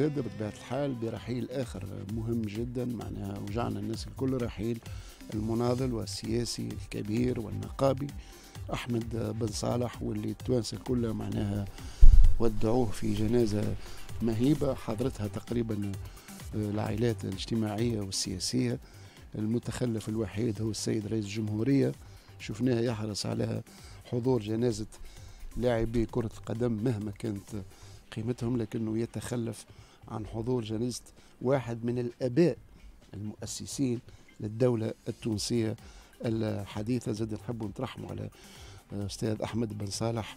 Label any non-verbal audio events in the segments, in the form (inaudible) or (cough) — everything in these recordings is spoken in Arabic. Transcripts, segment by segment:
زاد بطبيعة الحال برحيل آخر مهم جدا معناها وجعنا الناس الكل رحيل المناضل والسياسي الكبير والنقابي أحمد بن صالح واللي التوانسة كلها معناها ودعوه في جنازة مهيبة حضرتها تقريبا آه، العائلات الاجتماعية والسياسية المتخلف الوحيد هو السيد رئيس الجمهورية شفناه يحرص على حضور جنازة لاعبي كرة القدم مهما كانت قيمتهم لكنه يتخلف عن حضور جنازة واحد من الآباء المؤسسين للدولة التونسية الحديثة زاد نحب نترحموا على أستاذ أحمد بن صالح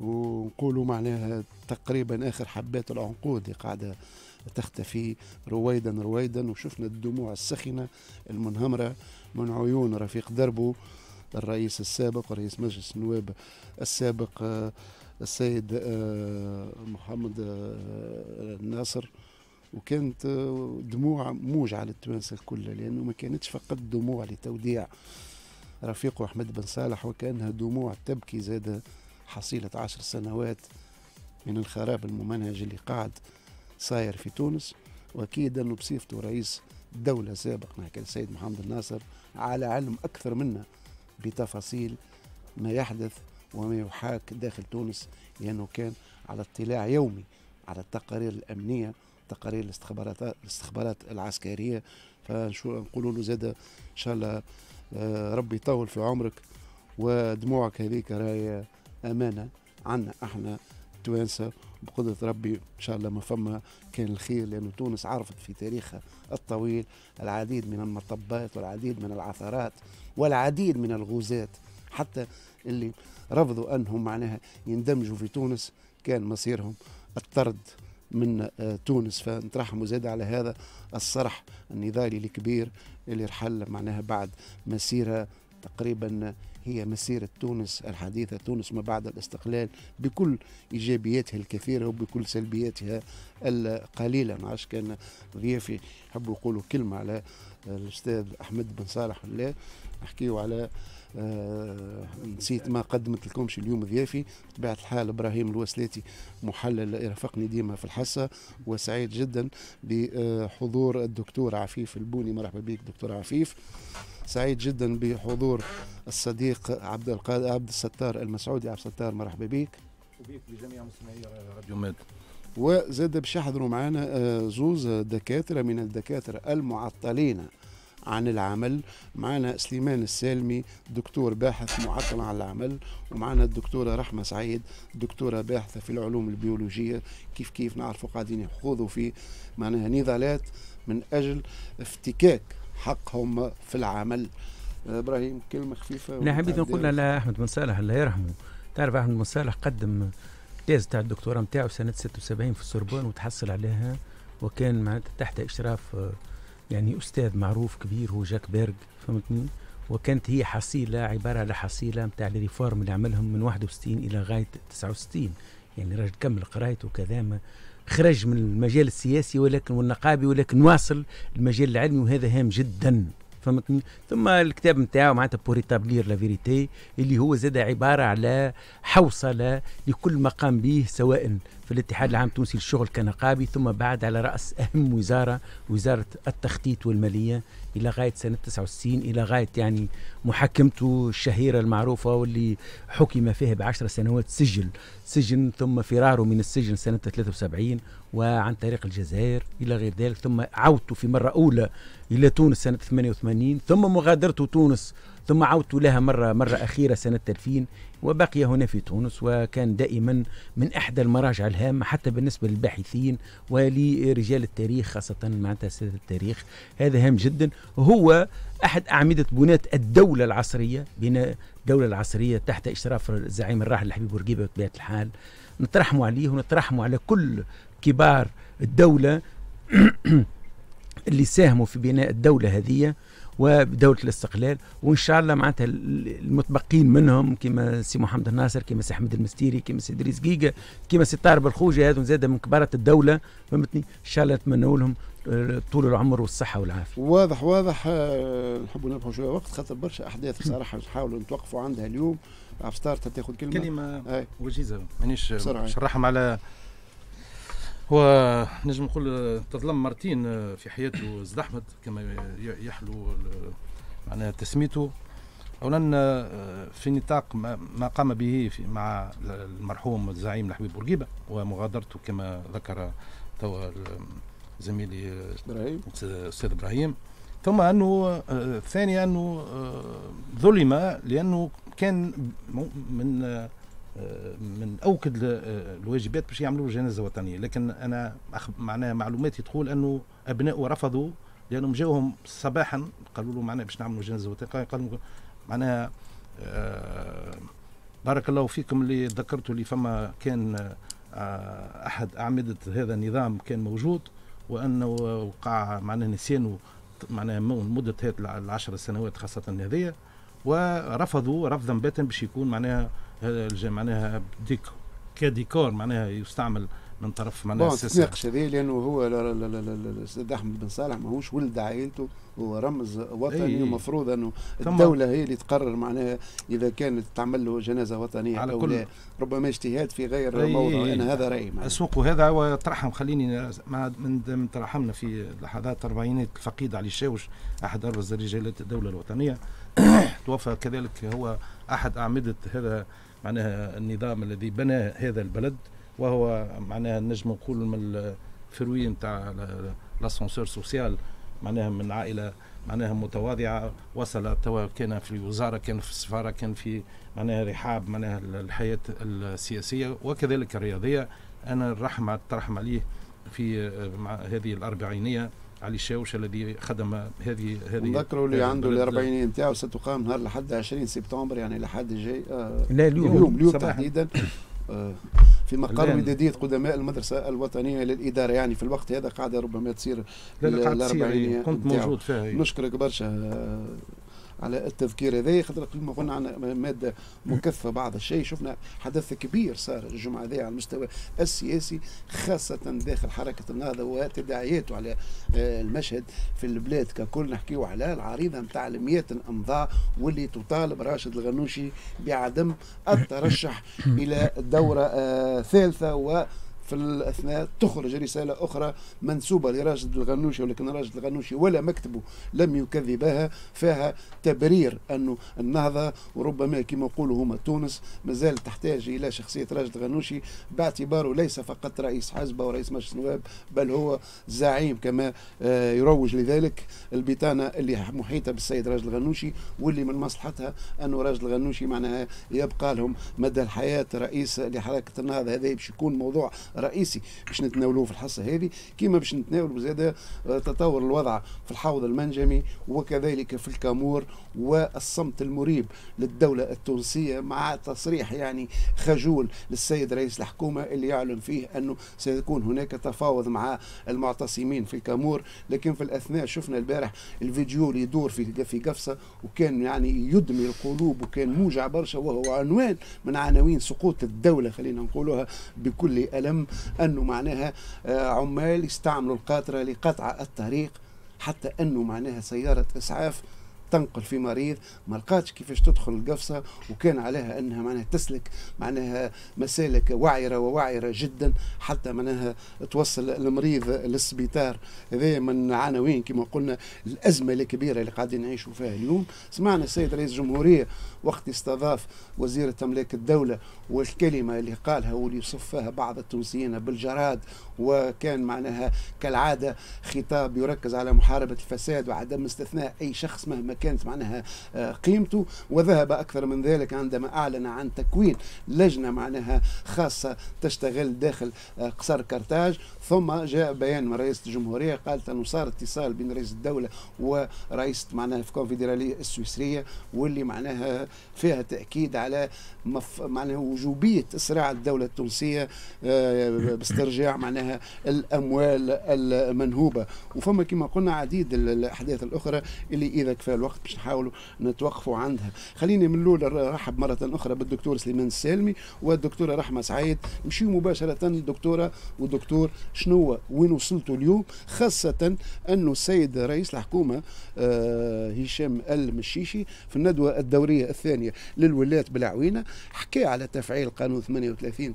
ونقولوا معناها تقريبا آخر حبات العنقود قاعدة تختفي رويدا رويدا وشفنا الدموع السخنة المنهمرة من عيون رفيق دربو الرئيس السابق رئيس مجلس النواب السابق آه، السيد آه، محمد الناصر آه، وكانت دموع موجعة للتوانسة كلها لأنه ما كانتش فقط دموع لتوديع رفيقه أحمد بن صالح وكأنها دموع تبكي زاد حصيلة عشر سنوات من الخراب الممنهج اللي قاعد صاير في تونس وأكيد أنه بصفته رئيس دولة سابق نحكي السيد محمد الناصر على علم أكثر منا بتفاصيل ما يحدث وما يحاك داخل تونس لأنه كان على اطلاع يومي على التقارير الأمنية تقارير الاستخبارات الاستخبارات العسكرية فنقول له زاد إن شاء الله آه، ربي يطول في عمرك ودموعك هذيك راهي أمانة عنا احنا التوانسه بقدرة ربي إن شاء الله ما فما كان الخير لأن تونس عرفت في تاريخها الطويل العديد من المطبات والعديد من العثرات والعديد من الغزاة حتى اللي رفضوا أنهم معناها يندمجوا في تونس كان مصيرهم الطرد من آه، تونس فنترحموا زاد على هذا الصرح النضالي الكبير اللي رحل معناها بعد مسيرة تقريبا هي مسيرة تونس الحديثة تونس ما بعد الاستقلال بكل إيجابياتها الكثيرة وبكل سلبياتها القليلة معاش كان ضيافي يحبوا يقولوا كلمة على الأستاذ أحمد بن صالح ولا نحكيو على آه نسيت ما قدمت لكمش اليوم ضيافي بطبيعة الحال إبراهيم الوسلاتي محلل يرافقني ديما في الحصة وسعيد جدا بحضور الدكتور عفيف البوني مرحبا بك دكتور عفيف سعيد جدا بحضور الصديق عبد القادر عبد الستار المسعودي عبد الستار مرحبا بك وبيك بجميع مستمعي راديو ميد وزاد باش يحضروا معنا آه، زوز دكاتره من الدكاتره المعطلين عن العمل معنا سليمان السالمي دكتور باحث معطل عن العمل ومعنا الدكتورة رحمة سعيد دكتورة باحثة في العلوم البيولوجية كيف كيف نعرفوا قاعدين يخوضوا في معناها نضالات من أجل افتكاك حقهم في العمل ابراهيم كلمه خفيفه انا حبيت نقول على احمد بن صالح الله يرحمه تعرف احمد بن صالح قدم تيز تاع الدكتوراه نتاعو سنه 76 في السوربون وتحصل عليها وكان معناتها تحت اشراف يعني استاذ معروف كبير هو جاك بيرغ فهمتني وكانت هي حصيله عباره على حصيله نتاع الريفورم اللي عملهم من 61 الى غايه 69 يعني راجل كمل قرايته وكذا خرج من المجال السياسي ولكن والنقابي ولكن واصل المجال العلمي وهذا هام جدا فهمتني ثم الكتاب نتاعو معناتها بور ايتابلير لا فيريتي اللي هو زاد عباره على حوصله لكل ما قام به سواء في الاتحاد العام التونسي للشغل كنقابي ثم بعد على راس اهم وزاره وزاره التخطيط والماليه الى غايه سنه 69 الى غايه يعني محكمته الشهيره المعروفه واللي حكم فيها بعشر سنوات سجن سجن ثم فراره من السجن سنه 73 وعن طريق الجزائر إلى غير ذلك ثم عودته في مرة أولى إلى تونس سنة 88 ثم مغادرته تونس ثم عودت لها مرة مرة أخيرة سنة 2000 وبقي هنا في تونس وكان دائما من إحدى المراجع الهامة حتى بالنسبة للباحثين ولرجال التاريخ خاصة معناتها سادة التاريخ هذا هام جدا هو أحد أعمدة بناة الدولة العصرية بناء الدولة العصرية تحت إشراف الزعيم الراحل الحبيب بورقيبة بطبيعة الحال نترحموا عليه ونترحموا على كل كبار الدولة (clears throat) اللي ساهموا في بناء الدولة هذه ودولة الاستقلال وإن شاء الله معناتها المتبقين منهم كما سي محمد الناصر كما سي أحمد المستيري كما سي إدريس جيجا كما سي طارب الخوجي هذو زاد من كبارة الدولة فهمتني إن شاء الله نتمنوا لهم آه، طول العمر والصحه والعافيه. واضح واضح آه، نحبوا نبقى شويه وقت خاطر برشا احداث بصراحه نحاولوا نتوقفوا عندها اليوم عفستار تاخذ كلمه كلمه وجيزه مانيش نشرحهم على هو نجم نقول آه، تظلم مرتين آه، في حياته ازدحمت كما يحلو معناها تسميته اولا آه، في نطاق ما قام به مع المرحوم الزعيم الحبيب بورقيبه ومغادرته كما ذكر توا زميلي ابراهيم استاذ ابراهيم ثم انه ثانيا انه ظلم لانه كان من من اوكد الواجبات باش يعملوا جنازه وطنيه لكن انا معناها معلوماتي تقول انه ابناء رفضوا لانهم جاوهم صباحا قالوا له معناها باش نعملوا جنازه وطنيه قالوا معناها آه، بارك الله فيكم اللي ذكرتوا اللي فما كان آه، احد اعمده هذا النظام كان موجود وانه وقع معناها نسيانه معناها مده هذه العشر سنوات خاصه هذه ورفضوا رفضا باتا باش يكون معناها هذا معناها ديك كديكور معناها يستعمل من طرف معناها بون تناقش هذا لانه هو الاستاذ احمد بن صالح ماهوش ولد عائلته هو رمز وطني أيه ومفروض انه الدوله هي اللي تقرر معناها اذا كانت تعمل له جنازه وطنيه على او كل لا ربما اجتهاد في غير أيه موضع أيه انا هذا رايي اسوق هذا وترحم خليني من ترحمنا في لحظات الاربعينات الفقيد علي الشاوش احد ابرز رجالات الدوله الوطنيه (coughs) توفى كذلك هو احد اعمده هذا معناها النظام الذي بنى هذا البلد وهو معناها نجم نقول من الفروي نتاع لاسونسور سوسيال معناها من عائله معناها متواضعه وصل توا كان في الوزاره كان في السفاره كان في معناها رحاب معناها الحياه السياسيه وكذلك الرياضيه انا الرحمه ترحم عليه في آه، مع هذه الاربعينيه علي شاوش الذي خدم هذه هذه نذكروا اللي عنده الاربعينيه نتاعو ستقام نهار لحد 20 سبتمبر يعني لحد جاي آه، لا اليوم اليوم, اليوم تحديدا (coughs) آه، في مقر ودادية قدماء المدرسة الوطنية للإدارة يعني في الوقت هذا قاعدة ربما تصير لا لا قاعدة كنت إيه، موجود فيها إيه. نشكرك برشا آه، على التذكير هذا خاطر كما قلنا عن ماده مكثفه بعض الشيء شفنا حدث كبير صار الجمعه هذه على المستوى السياسي خاصه داخل حركه النهضه وتداعياته على آه، المشهد في البلاد ككل نحكيو على العريضه نتاع المئات الامضاء واللي تطالب راشد الغنوشي بعدم الترشح (coughs) الى الدوره آه، ثالثه و في الاثناء تخرج رساله اخرى منسوبه لراشد الغنوشي ولكن راشد الغنوشي ولا مكتبه لم يكذبها فيها تبرير انه النهضه وربما كما يقولوا هما تونس مازال تحتاج الى شخصيه راشد الغنوشي باعتباره ليس فقط رئيس حزب او رئيس مجلس النواب بل هو زعيم كما آه، يروج لذلك البطانه اللي محيطه بالسيد راشد الغنوشي واللي من مصلحتها انه راشد الغنوشي معناها يبقى لهم مدى الحياه رئيس لحركه النهضه هذا باش يكون موضوع رئيسي باش نتناولوه في الحصه هذه كما باش نتناولوا زاد آه، تطور الوضع في الحوض المنجمي وكذلك في الكامور والصمت المريب للدوله التونسيه مع تصريح يعني خجول للسيد رئيس الحكومه اللي يعلن فيه انه سيكون هناك تفاوض مع المعتصمين في الكامور لكن في الاثناء شفنا البارح الفيديو اللي يدور في في قفصه وكان يعني يدمي القلوب وكان موجع برشا وهو عنوان من عناوين سقوط الدوله خلينا نقولها بكل الم أنه معناها آه، عمال يستعملوا القاطرة لقطع الطريق حتى أنه معناها سيارة إسعاف تنقل في مريض ما لقاتش كيفاش تدخل القفصه وكان عليها انها معناها تسلك معناها مسالك وعره ووعره جدا حتى معناها توصل المريض للسبيطار هذا من عناوين كما قلنا الازمه الكبيره اللي قاعدين نعيشوا فيها اليوم سمعنا السيد رئيس الجمهوريه وقت استضاف وزير املاك الدوله والكلمه اللي قالها واللي يصف فيها بعض التونسيين بالجراد وكان معناها كالعاده خطاب يركز على محاربه الفساد وعدم استثناء اي شخص مهما كانت معناها آه، قيمته وذهب أكثر من ذلك عندما أعلن عن تكوين لجنة معناها خاصة تشتغل داخل آه، قصر كرتاج ثم جاء بيان من رئيس الجمهورية قالت أنه صار اتصال بين رئيس الدولة ورئيس معناها في الكونفدرالية السويسرية واللي معناها فيها تأكيد على مف... معناها وجوبية إسراع الدولة التونسية آه، باسترجاع معناها الأموال المنهوبة وفما كما قلنا عديد الأحداث الأخرى اللي إذا كفى الوقت الوقت باش نحاولوا نتوقفوا عندها خليني من الاول نرحب مره اخرى بالدكتور سليمان السالمي والدكتوره رحمه سعيد نمشيو مباشره للدكتوره والدكتور شنو وين وصلتوا اليوم خاصه انه السيد رئيس الحكومه آه، هشام المشيشي في الندوه الدوريه الثانيه للولايات بالعوينه حكى على تفعيل قانون 38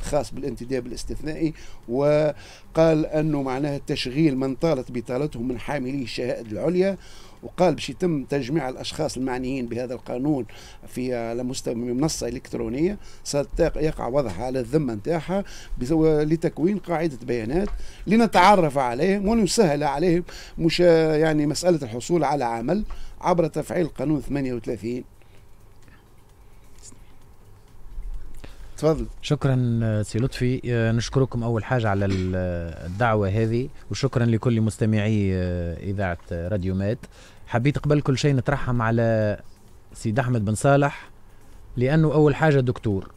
الخاص بالانتداب الاستثنائي وقال انه معناها التشغيل من طالت بطالتهم من حاملي الشهائد العليا وقال باش يتم تجميع الاشخاص المعنيين بهذا القانون في على مستوى منصه الكترونيه سيقع وضعها على الذمه نتاعها لتكوين قاعده بيانات لنتعرف عليهم ونسهل عليهم مش يعني مساله الحصول على عمل عبر تفعيل قانون 38 تفضل شكرا آه، سي لطفي آه، نشكركم اول حاجه على آه، الدعوه هذه وشكرا لكل مستمعي اذاعه راديو مات حبيت قبل كل شيء نترحم على سيد احمد بن صالح لانه اول حاجه دكتور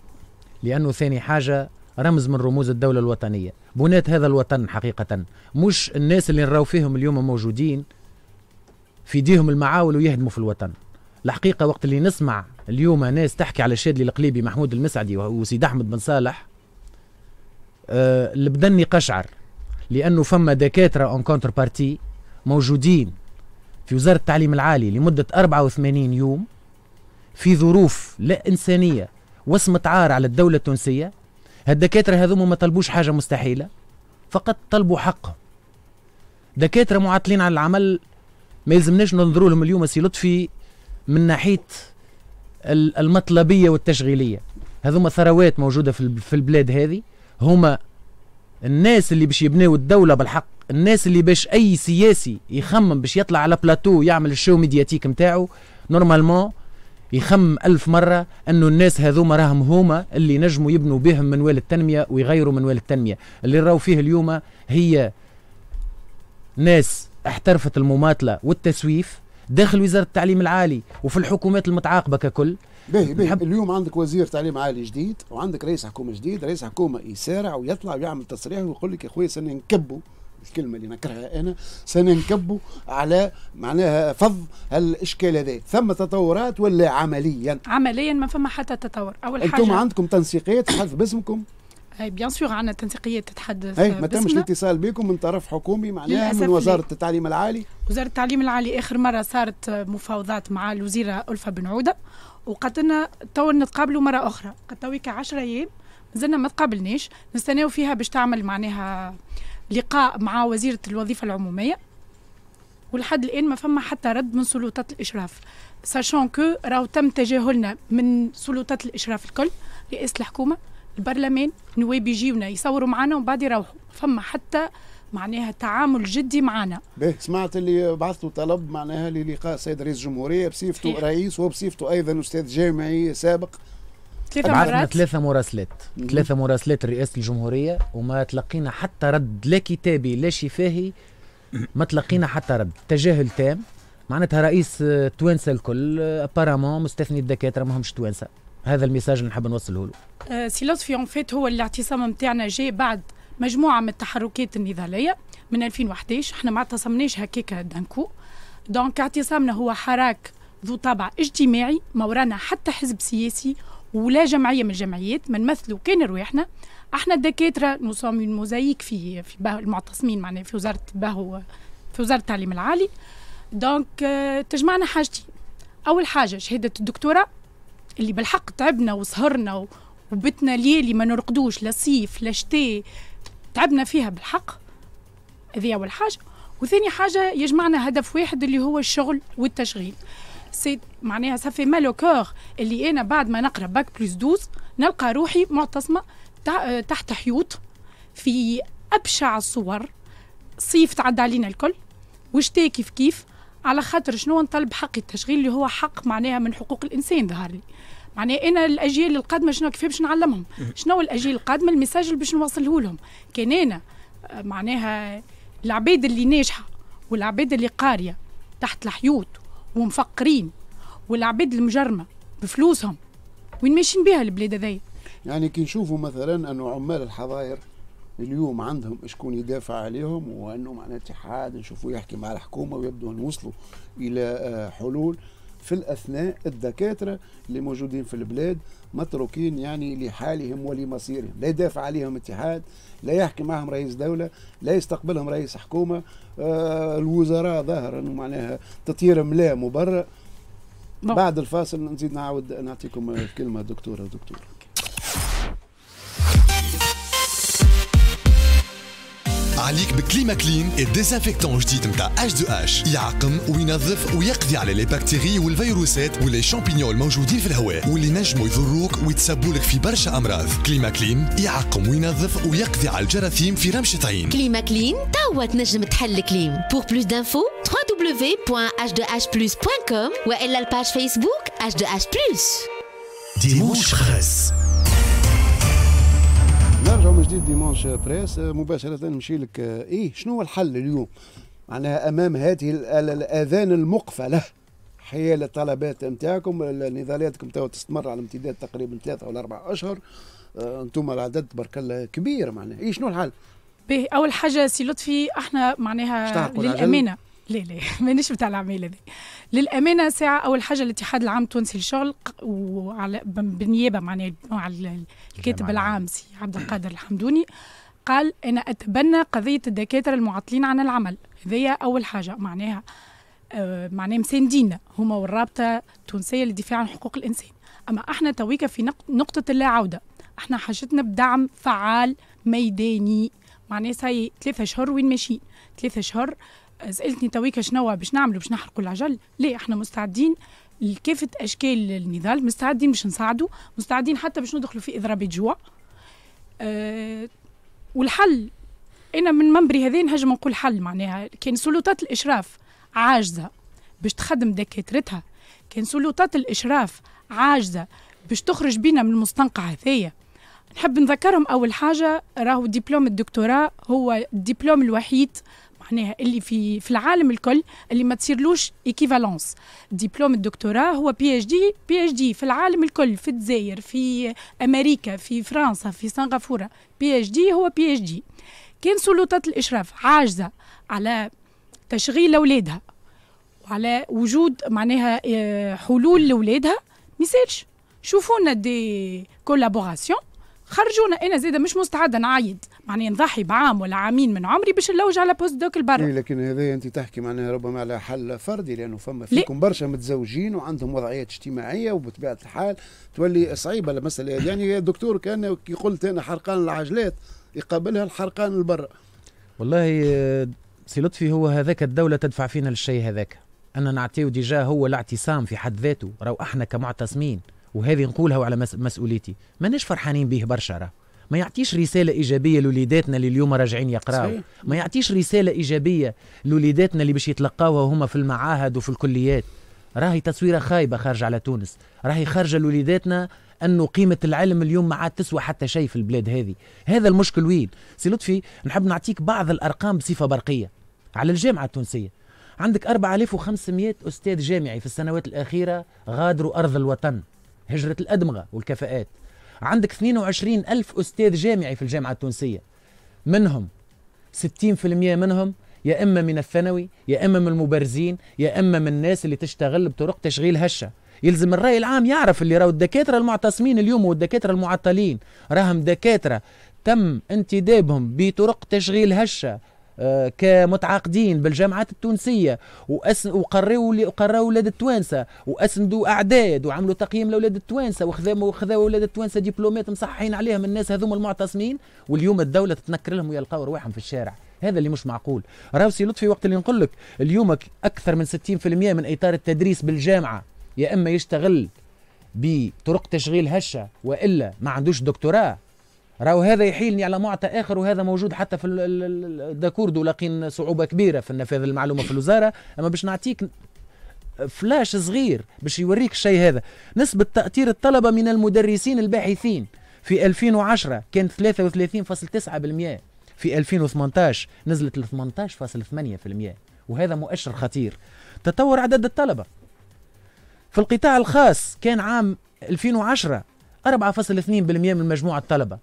لانه ثاني حاجه رمز من رموز الدوله الوطنيه بنات هذا الوطن حقيقه مش الناس اللي نراو فيهم اليوم موجودين في ديهم المعاول ويهدموا في الوطن الحقيقه وقت اللي نسمع اليوم ناس تحكي على شادلي القليبي محمود المسعدي وسيد احمد بن صالح أه البدني قشعر لانه فما دكاتره اون كونتر بارتي موجودين في وزاره التعليم العالي لمده 84 يوم في ظروف لا انسانيه واسمة عار على الدوله التونسيه هالدكاتره هذوما ما طلبوش حاجه مستحيله فقط طلبوا حقهم دكاتره معطلين عن العمل ما يلزمناش ننظروا لهم اليوم سي لطفي من ناحيه المطلبيه والتشغيليه هذوما ثروات موجوده في البلاد هذه هما الناس اللي باش يبنيو الدوله بالحق الناس اللي باش اي سياسي يخمم باش يطلع على بلاتو يعمل الشو ميدياتيك نتاعو نورمالمون يخمم ألف مرة أنه الناس هذوما راهم هما اللي نجموا يبنوا بهم منوال التنمية ويغيروا منوال التنمية اللي راو فيه اليوم هي ناس احترفت المماطلة والتسويف داخل وزاره التعليم العالي وفي الحكومات المتعاقبه ككل باهي باهي اليوم عندك وزير تعليم عالي جديد وعندك رئيس حكومه جديد رئيس حكومه يسارع ويطلع ويعمل تصريح ويقول لك يا خويا سننكبوا الكلمة اللي نكرهها أنا سننكبوا على معناها فض الإشكال هذا ثم تطورات ولا عمليا عمليا ما فما حتى تطور أول حاجة أنتم عندكم تنسيقات حسب باسمكم اي بيان سور عندنا تنسيقيه تتحدث اي ما تمش الاتصال بكم من طرف حكومي معناها من وزاره التعليم العالي وزاره التعليم العالي اخر مره صارت مفاوضات مع الوزيره الفه بن عوده لنا تو نتقابلوا مره اخرى قد تويك 10 ايام مازلنا ما تقابلناش نستناو فيها باش تعمل معناها لقاء مع وزيره الوظيفه العموميه ولحد الان ما فما حتى رد من سلطات الاشراف ساشون كو راهو تم تجاهلنا من سلطات الاشراف الكل رئاسه الحكومه البرلمان نواب يجيونا يصوروا معنا ومن بعد يروحوا فما حتى معناها تعامل جدي معنا به سمعت اللي بعثتوا طلب معناها للقاء السيد رئيس الجمهوريه بصفته رئيس وبصفته ايضا استاذ جامعي سابق ثلاثة ثلاثة مراسلات ثلاثة مراسلات لرئاسة الجمهورية وما تلقينا حتى رد لا كتابي لا شفاهي ما تلقينا حتى رد تجاهل تام معناتها رئيس توانسه الكل ابارامون مستثني الدكاترة ماهمش توانسه هذا الميساج اللي نحب نوصله له آه سي اون فيت هو الاعتصام نتاعنا جاء بعد مجموعه من التحركات النضاليه من 2011 احنا ما اعتصمناش هكاك دانكو دونك اعتصامنا هو حراك ذو طابع اجتماعي ما ورانا حتى حزب سياسي ولا جمعيه من الجمعيات ما نمثلوا كان رواحنا احنا الدكاتره اون موزايك في في المعتصمين معنا في وزاره باهو في وزاره التعليم العالي دونك آه، تجمعنا حاجتين اول حاجه شهاده الدكتوراه اللي بالحق تعبنا وسهرنا وبتنا ليالي ما نرقدوش لا صيف لا شتاء تعبنا فيها بالحق هذه اول حاجه وثاني حاجه يجمعنا هدف واحد اللي هو الشغل والتشغيل سي معناها صافي مالو كور اللي انا بعد ما نقرا باك بلس 12 نلقى روحي معتصمه آه، تحت حيوط في ابشع الصور صيف تعدى علينا الكل وشتاء كيف كيف على خاطر شنو نطلب حق التشغيل اللي هو حق معناها من حقوق الانسان ظهر لي معناها انا الاجيال القادمه شنو كيف باش نعلمهم شنو الاجيال القادمه المساج اللي باش نوصله لهم كان انا آه، معناها العباد اللي ناجحه والعباد اللي قاريه تحت الحيوط ومفقرين والعباد المجرمه بفلوسهم وين ماشيين بها البلاد هذيا يعني كي نشوفوا مثلا انه عمال الحظاير اليوم عندهم شكون يدافع عليهم وانه معناتها اتحاد نشوفوا يحكي مع الحكومه ويبدو ان وصلوا الى آه، حلول في الاثناء الدكاتره اللي موجودين في البلاد متروكين يعني لحالهم ولمصيرهم لا يدافع عليهم اتحاد لا يحكي معهم رئيس دوله لا يستقبلهم رئيس حكومه آه، الوزراء ظاهر انه معناها تطير ملا مبرر نعم. بعد الفاصل نزيد نعاود نعطيكم كلمه دكتوره دكتوره عليك بكليما كلين الديزانفيكتون جديد متاع H2H يعقم وينظف ويقضي على لي بكتيري والفيروسات ولي شامبينيون الموجودين في الهواء واللي نجموا يضروك ويتسبولك لك في برشا امراض كليما كلين يعقم وينظف ويقضي على الجراثيم في رمشة عين كليما كلين توا تنجم تحل كليم بور بلوس دانفو www.h2hplus.com والا الباج فيسبوك h2h+ ديموش خاص جديد ديمانش بريس آه، مباشره نمشي لك آه، ايه شنو هو الحل اليوم معناها امام هذه الاذان المقفله حيال الطلبات نتاعكم نضالاتكم توا تستمر على امتداد تقريبا ثلاثه ولا اربع اشهر آه، انتم العدد تبارك الله كبير معناها ايه شنو الحل؟ به اول حاجه سي لطفي احنا معناها للامانه لا لا (laughs) مانيش بتاع العماله هذه للامانه ساعه اول حاجه الاتحاد العام التونسي للشغل وعلى بالنيابه معناها على الكاتب العام سي عبد القادر الحمدوني قال انا اتبنى قضيه الدكاتره المعطلين عن العمل هذيا اول حاجه معناها آه، معناها مساندين هما والرابطه التونسيه للدفاع عن حقوق الانسان اما احنا تويكا في نقطه اللا عوده احنا حاجتنا بدعم فعال ميداني معناها ساي ثلاثة شهور وين ماشيين ثلاثة شهور سالتني تويكا شنو باش نعملوا باش نحرقوا العجل لا احنا مستعدين لكافه اشكال النضال مستعدين باش نساعدوا مستعدين حتى باش ندخلوا في اضرابات جوع أه والحل انا من منبري هذين نهجم نقول حل معناها كان سلطات الاشراف عاجزه باش تخدم دكاترتها كان سلطات الاشراف عاجزه باش تخرج بينا من المستنقع هذايا نحب نذكرهم اول حاجه راهو دبلوم الدكتوراه هو الدبلوم الوحيد معناها اللي في في العالم الكل اللي ما تصيرلوش ايكيفالونس دبلوم الدكتوراه هو بي اتش دي بي اتش دي في العالم الكل في الجزائر في امريكا في فرنسا في سنغافوره بي اتش دي هو بي اتش دي كان سلطات الاشراف عاجزه على تشغيل اولادها وعلى وجود معناها آه، حلول لاولادها ما يسالش شوفونا دي كولابوراسيون خرجونا انا زيدا مش مستعده نعايد معناها نضحي بعام ولا عامين من عمري باش نلوج على بوست دوك البرا إيه، لكن هذا انت تحكي معناها ربما على حل فردي لانه فما فيكم برشا متزوجين وعندهم وضعيات اجتماعيه وبطبيعه الحال تولي صعيبه المساله يعني الدكتور كان كي قلت انا حرقان العجلات يقابلها الحرقان البر والله سي لطفي هو هذاك الدولة تدفع فينا للشيء هذاك أنا نعطيه ديجا هو الاعتصام في حد ذاته راهو احنا كمعتصمين وهذه نقولها وعلى مسؤوليتي ماناش فرحانين به برشا راه ما يعطيش رسالة إيجابية لوليداتنا اللي اليوم راجعين يقراوا صحيح. ما يعطيش رسالة إيجابية لوليداتنا اللي باش يتلقاوها هما في المعاهد وفي الكليات راهي تصويرة خايبة خارجة على تونس راهي خارجة لوليداتنا انه قيمه العلم اليوم ما عاد تسوى حتى شيء في البلاد هذه هذا المشكل وين سي لطفي نحب نعطيك بعض الارقام بصفه برقيه على الجامعه التونسيه عندك 4500 استاذ جامعي في السنوات الاخيره غادروا ارض الوطن هجره الادمغه والكفاءات عندك 22 ألف أستاذ جامعي في الجامعة التونسية منهم 60% منهم يا إما من الثانوي يا إما من المبرزين يا إما من الناس اللي تشتغل بطرق تشغيل هشة يلزم الرأي العام يعرف اللي راهو الدكاترة المعتصمين اليوم والدكاترة المعطلين راهم دكاترة تم انتدابهم بطرق تشغيل هشة آه، كمتعاقدين بالجامعات التونسيه وقروا قروا اولاد التوانسه واسندوا اعداد وعملوا تقييم لاولاد التوانسه وخذوا خذوا اولاد التوانسه دبلومات مصححين عليهم الناس هذوما المعتصمين واليوم الدوله تتنكر لهم ويلقاو رواحهم في الشارع هذا اللي مش معقول راهو سي لطفي وقت اللي نقول لك اليوم اكثر من 60% من اطار التدريس بالجامعه يا اما يشتغل بطرق تشغيل هشه والا ما عندوش دكتوراه راهو هذا يحيلني على معطى اخر وهذا موجود حتى في الداكوردو لاقين صعوبه كبيره في نفاذ المعلومه في الوزاره اما باش نعطيك فلاش صغير باش يوريك الشيء هذا نسبه تاثير الطلبه من المدرسين الباحثين في 2010 كانت 33.9% في 2018 نزلت ل 18.8% وهذا مؤشر خطير تطور عدد الطلبة في القطاع الخاص كان عام 2010 4.2% من مجموع الطلبة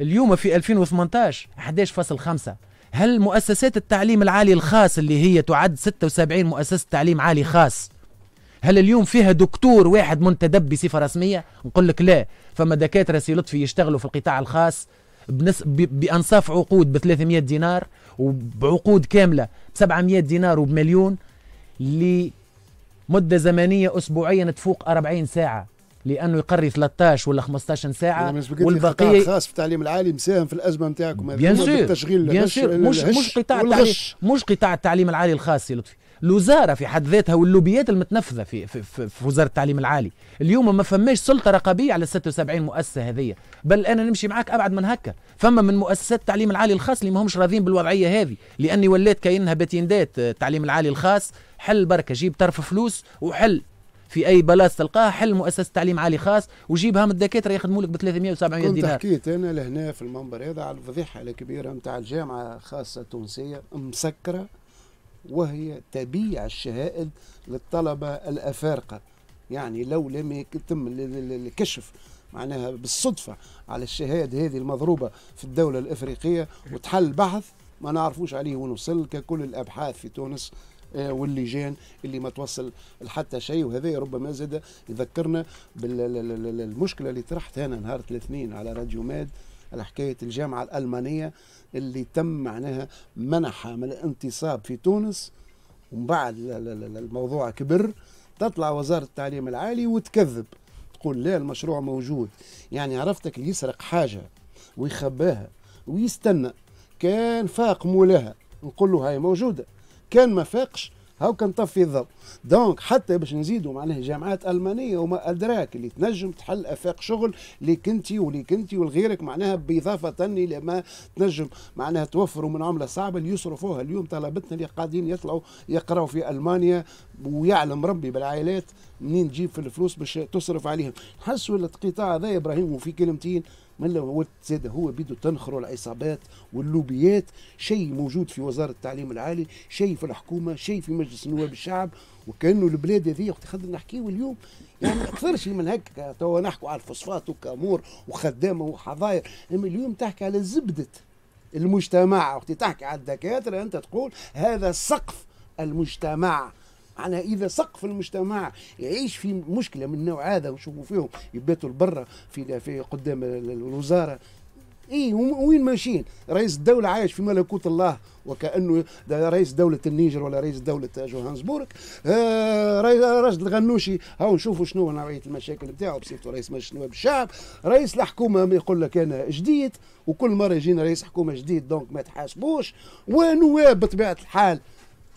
اليوم في 2018 11.5 هل مؤسسات التعليم العالي الخاص اللي هي تعد 76 مؤسسة تعليم عالي خاص هل اليوم فيها دكتور واحد منتدب بصفة رسمية؟ نقول لك لا فما دكاترة سي لطفي يشتغلوا في القطاع الخاص بنس... بأنصاف عقود ب 300 دينار وبعقود كاملة ب 700 دينار وبمليون لمدة زمنية أسبوعيا تفوق 40 ساعة لانه يقري 13 ولا 15 ساعه والبقيه خاص في التعليم العالي مساهم في الازمه نتاعكم بيان سور التشغيل بيان سور مش مش قطاع التعليم مش قطاع التعليم العالي الخاص يا لطفي الوزاره في حد ذاتها واللوبيات المتنفذه في في, في, في وزاره التعليم العالي اليوم ما فماش سلطه رقابيه على 76 مؤسسه هذه بل انا نمشي معاك ابعد من هكا فما من مؤسسات التعليم العالي الخاص اللي ماهمش راضين بالوضعيه هذه لاني ولات كانها باتيندات آه، التعليم العالي الخاص حل بركه جيب طرف فلوس وحل في اي بلاصه تلقاها حل مؤسسه تعليم عالي خاص وجيبها من الدكاتره يخدموا لك ب 370 و دينار كنت حكيت انا لهنا في المنبر هذا على الفضيحه الكبيره نتاع الجامعه خاصه التونسيه مسكره وهي تبيع الشهائد للطلبه الافارقه يعني لو لم يتم الكشف معناها بالصدفه على الشهاد هذه المضروبه في الدوله الافريقيه وتحل بحث ما نعرفوش عليه ونوصل ككل الابحاث في تونس آه، واللجان اللي ما توصل لحتى شيء وهذا ربما زاد يذكرنا بالمشكله اللي طرحتها انا نهار الاثنين على راديو ماد على حكايه الجامعه الالمانيه اللي تم معناها منحها من الانتصاب في تونس ومن بعد الموضوع كبر تطلع وزاره التعليم العالي وتكذب تقول لا المشروع موجود يعني عرفتك اللي يسرق حاجه ويخباها ويستنى كان فاق مولاها نقول له هاي موجوده كان ما فاقش هاو كان طفي الضوء دونك حتى باش نزيدوا معناها جامعات المانيه وما ادراك اللي تنجم تحل افاق شغل اللي كنتي واللي كنتي ولغيرك معناها باضافه الى ما تنجم معناها توفروا من عمله صعبه اللي يصرفوها اليوم طلبتنا اللي قاعدين يطلعوا يقراوا في المانيا ويعلم ربي بالعائلات منين تجيب في الفلوس باش تصرف عليهم حسوا القطاع هذا ابراهيم وفي كلمتين ملا هو زاد هو بيدو تنخروا العصابات واللوبيات شيء موجود في وزارة التعليم العالي شيء في الحكومة شيء في مجلس نواب الشعب وكأنه البلاد هذه وقت خدنا نحكيه اليوم يعني أكثر شيء من هكا توا نحكوا على الفوسفات وكامور وخدامة وحظاير أما اليوم تحكي على زبدة المجتمع وقت تحكي على الدكاترة أنت تقول هذا سقف المجتمع معناها اذا سقف المجتمع يعيش في مشكله من نوع هذا ونشوفوا فيهم يباتوا لبرا في في قدام الوزاره اي وين ماشيين؟ رئيس الدوله عايش في ملكوت الله وكانه رئيس دوله النيجر ولا رئيس دوله جوهانسبورغ آه راشد الغنوشي هاو نشوفوا شنو نوعيه المشاكل نتاعو بصفته رئيس مجلس نواب الشعب رئيس الحكومه يقول لك انا جديد وكل مره يجينا رئيس حكومه جديد دونك ما تحاسبوش ونواب بطبيعه الحال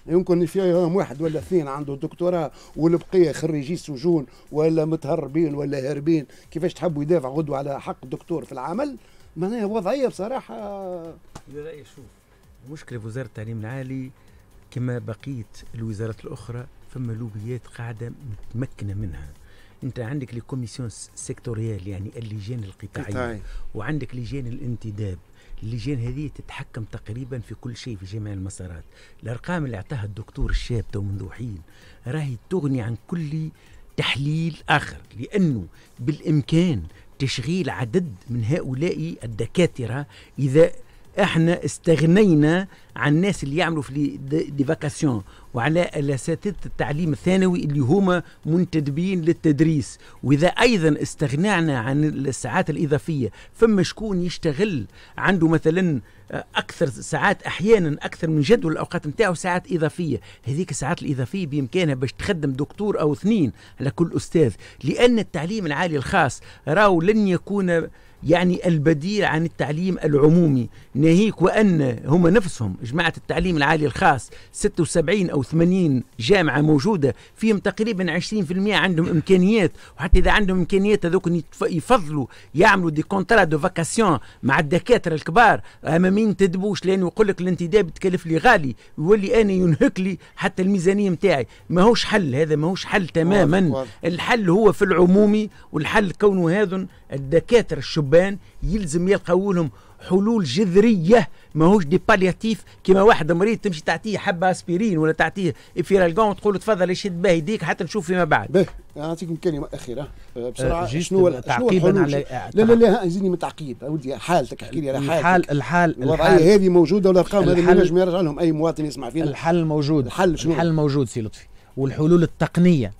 يمكن فيهم واحد ولا اثنين عنده دكتوراه والبقيه خريجي سجون ولا متهربين ولا هاربين كيفاش تحبوا يدافعوا غدوه على حق الدكتور في العمل معناها وضعيه بصراحه لا شوف مشكله في وزاره التعليم العالي كما بقيه الوزارات الاخرى فما لوبيات قاعده متمكنه منها انت عندك لي كوميسيون سيكتوريال يعني اللجان القطاعيه وعندك لجان الانتداب اللجان هذه تتحكم تقريبا في كل شيء في جميع المسارات الارقام اللي اعطاها الدكتور الشاب تو منذ حين راهي تغني عن كل تحليل اخر لانه بالامكان تشغيل عدد من هؤلاء الدكاتره اذا احنا استغنينا عن الناس اللي يعملوا في دي فاكاسيون وعلى الاساتذه التعليم الثانوي اللي هما منتدبين للتدريس واذا ايضا استغنعنا عن الساعات الاضافيه فما شكون يشتغل عنده مثلا آه، اكثر ساعات احيانا اكثر من جدول الاوقات نتاعو ساعات اضافيه هذيك الساعات الاضافيه بامكانها باش تخدم دكتور او اثنين على كل استاذ لان التعليم العالي الخاص راو لن يكون يعني البديل عن التعليم العمومي ناهيك وأن هم نفسهم جماعة التعليم العالي الخاص 76 أو 80 جامعة موجودة فيهم تقريبا 20% عندهم إمكانيات وحتى إذا عندهم إمكانيات هذوك يفضلوا يعملوا دي كونترا دو فاكاسيون مع الدكاترة الكبار أما مين تدبوش لأنه يقول لك الانتداب تكلف لي غالي يولي أنا ينهك لي حتى الميزانية نتاعي ماهوش حل هذا ماهوش حل تماما الحل هو في العمومي والحل كونه هذن الدكاترة الشبان يلزم يلقاو لهم حلول جذريه ماهوش دي بالياتيف كيما واحد مريض تمشي تعطيه حبه اسبرين ولا تعطيه افيرالكون وتقول له تفضل يشد به يديك حتى نشوف فيما بعد. باهي نعطيكم كلمه اخيره بسرعه أه، أه، شنو تعقيبا على لا لا لا زيدني من تعقيب ودي حالتك احكي لي على حالتك الحال الحال الوضعيه هذه موجوده والارقام هذه ما ينجم يرجع لهم اي مواطن يسمع فينا الحل موجود الحل شنو؟ الحل موجود سي لطفي والحلول التقنيه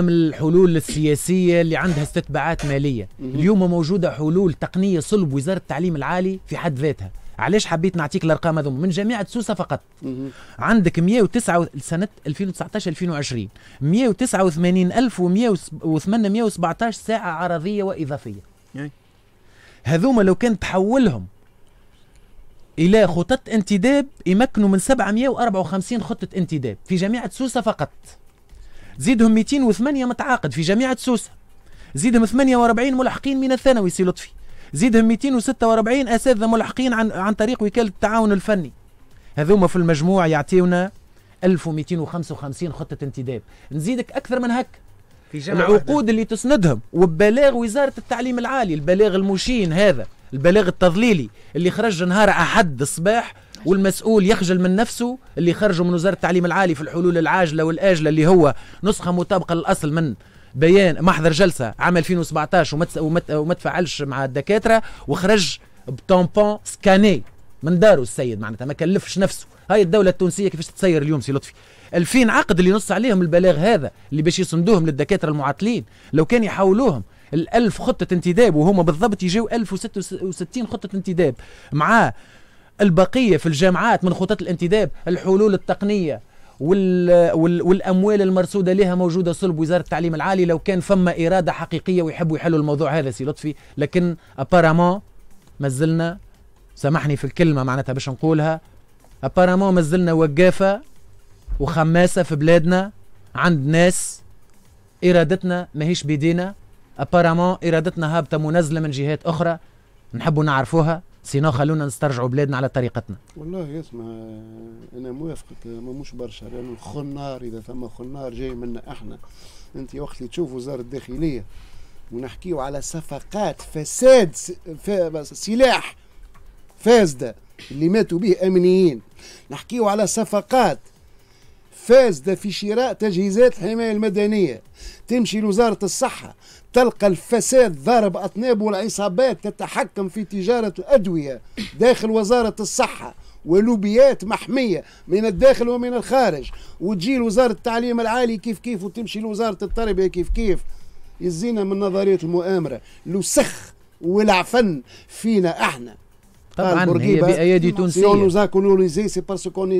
من الحلول السياسية اللي عندها استتباعات مالية اليوم موجودة حلول تقنية صلب وزارة التعليم العالي في حد ذاتها علاش حبيت نعطيك الارقام هذوما من جامعه سوسه فقط عندك 109 سنه 2019 2020 117 ساعه عرضيه واضافيه هذوما لو كان تحولهم الى خطط انتداب يمكنوا من 754 خطه انتداب في جامعه سوسه فقط زيدهم 208 متعاقد في جامعة سوسة زيدهم 48 ملحقين من الثانوي سي لطفي زيدهم 246 أساتذة ملحقين عن, عن طريق وكالة التعاون الفني هذوما في المجموع يعطيونا 1255 خطة انتداب نزيدك أكثر من هك في جامعة العقود واحدة. اللي تسندهم وببلاغ وزارة التعليم العالي البلاغ المشين هذا البلاغ التضليلي اللي خرج نهار أحد الصباح والمسؤول يخجل من نفسه اللي خرجوا من وزاره التعليم العالي في الحلول العاجله والاجله اللي هو نسخه مطابقه للاصل من بيان محضر جلسه عام 2017 وما وما تفاعلش مع الدكاتره وخرج بطونبون سكاني من داره السيد معناتها ما كلفش نفسه هاي الدولة التونسية كيفاش تتسير اليوم سي لطفي 2000 عقد اللي نص عليهم البلاغ هذا اللي باش يسندوهم للدكاترة المعطلين لو كان يحولوهم ال1000 خطة انتداب وهما بالضبط يجيو 1066 خطة انتداب مع البقية في الجامعات من خطط الانتداب الحلول التقنية وال وال والاموال المرصوده لها موجوده صلب وزاره التعليم العالي لو كان فما اراده حقيقيه ويحبوا يحلوا الموضوع هذا سي لطفي لكن ابارامون مازلنا سامحني في الكلمه معناتها باش نقولها ابارامون مازلنا وقافه وخماسه في بلادنا عند ناس ارادتنا ماهيش بيدينا ابارامون ارادتنا هابطه منزله من جهات اخرى نحبوا نعرفوها سينو خلونا نسترجعوا بلادنا على طريقتنا والله اسمع انا موافقك ما مش برشا لان يعني الخنار اذا ثم خنار جاي منا احنا انت وقت اللي تشوف وزاره الداخليه ونحكيو على صفقات فساد سلاح فاسده اللي ماتوا به امنيين نحكيو على صفقات فاسدة في شراء تجهيزات الحماية المدنية تمشي لوزارة الصحة تلقى الفساد ضارب أطناب والعصابات تتحكم في تجارة الأدوية داخل وزارة الصحة ولوبيات محمية من الداخل ومن الخارج وتجي وزارة التعليم العالي كيف كيف وتمشي لوزارة التربية كيف كيف يزينا من نظرية المؤامرة لوسخ والعفن فينا احنا طبعا هي بأيادي تونسيه سي كولونيزي سي باسكو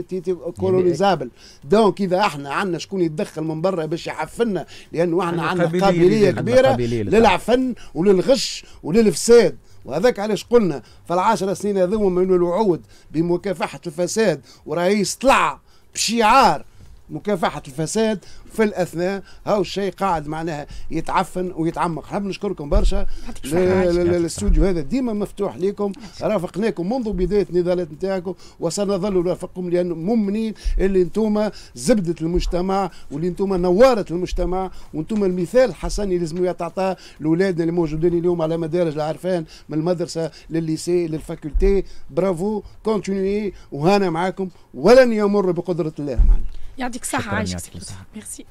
كولونيزابل دونك اذا احنا عندنا شكون يتدخل من برا باش يعفنا لانه احنا عندنا قابليه كبيره للعفن وللغش وللفساد وهذاك علاش قلنا في العشر سنين هذوما من الوعود بمكافحه الفساد ورئيس طلع بشعار مكافحه الفساد في الاثناء هاو الشيء قاعد معناها يتعفن ويتعمق حاب نشكركم برشا نعم. للاستوديو هذا ديما مفتوح لكم نعم. رافقناكم منذ بدايه النضالات نتاعكم وسنظل نرافقكم لان مؤمنين اللي انتوما زبده المجتمع واللي انتوما نواره المجتمع وانتوما المثال اللي لازم يتعطاه لاولادنا اللي موجودين اليوم على مدارج العرفان من المدرسه للليسي للفاكولتي برافو كونتينيي وهانا معاكم ولن يمر بقدره الله معنا Il a dit que ça rage. Merci.